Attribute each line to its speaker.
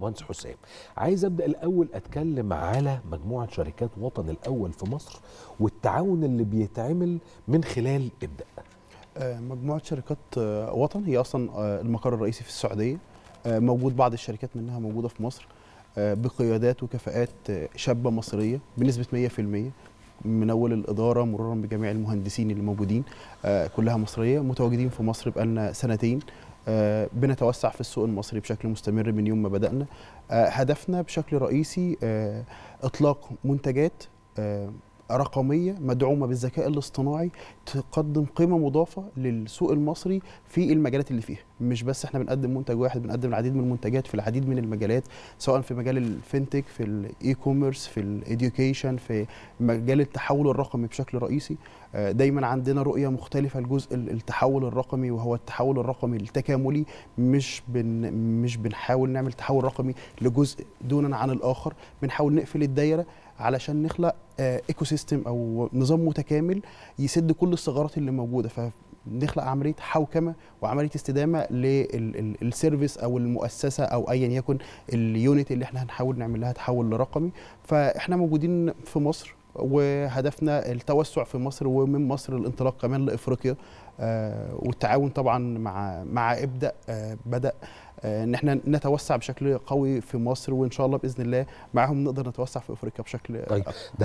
Speaker 1: مهندس حسام عايز ابدا الاول اتكلم على مجموعه شركات وطن الاول في مصر والتعاون اللي بيتعمل من خلال ابدا آه، مجموعه شركات آه، وطن هي اصلا آه، المقر الرئيسي في السعوديه موجود بعض الشركات منها موجوده في مصر بقيادات وكفاءات شابه مصريه بنسبه 100% من اول الاداره مرورا بجميع المهندسين اللي موجودين كلها مصريه متواجدين في مصر بقالنا سنتين آه، بنتوسع في السوق المصري بشكل مستمر من يوم ما بدأنا آه، هدفنا بشكل رئيسي آه، إطلاق منتجات رقميه مدعومه بالذكاء الاصطناعي تقدم قيمه مضافه للسوق المصري في المجالات اللي فيها مش بس احنا بنقدم منتج واحد بنقدم العديد من المنتجات في العديد من المجالات سواء في مجال الفنتك في الاي كوميرس في الايديوكيشن في مجال التحول الرقمي بشكل رئيسي آه، دايما عندنا رؤيه مختلفه لجزء التحول الرقمي وهو التحول الرقمي التكاملي مش بن مش بنحاول نعمل تحول رقمي لجزء دونا عن الاخر بنحاول نقفل الدايره علشان نخلق ايكو آه، سيستم او نظام متكامل يسد كل الثغرات اللي موجوده فنخلق عمليه حوكمه وعمليه استدامه للسيرفيس او المؤسسه او ايا يكن اليونت اللي احنا هنحاول نعمل لها تحول لرقمي فاحنا موجودين في مصر وهدفنا التوسع في مصر ومن مصر الانطلاق كمان لافريقيا آه، والتعاون طبعا مع مع ابدا آه، بدا آه، ان احنا نتوسع بشكل قوي في مصر وان شاء الله باذن الله معاهم نقدر نتوسع في افريقيا بشكل طيب. أكبر.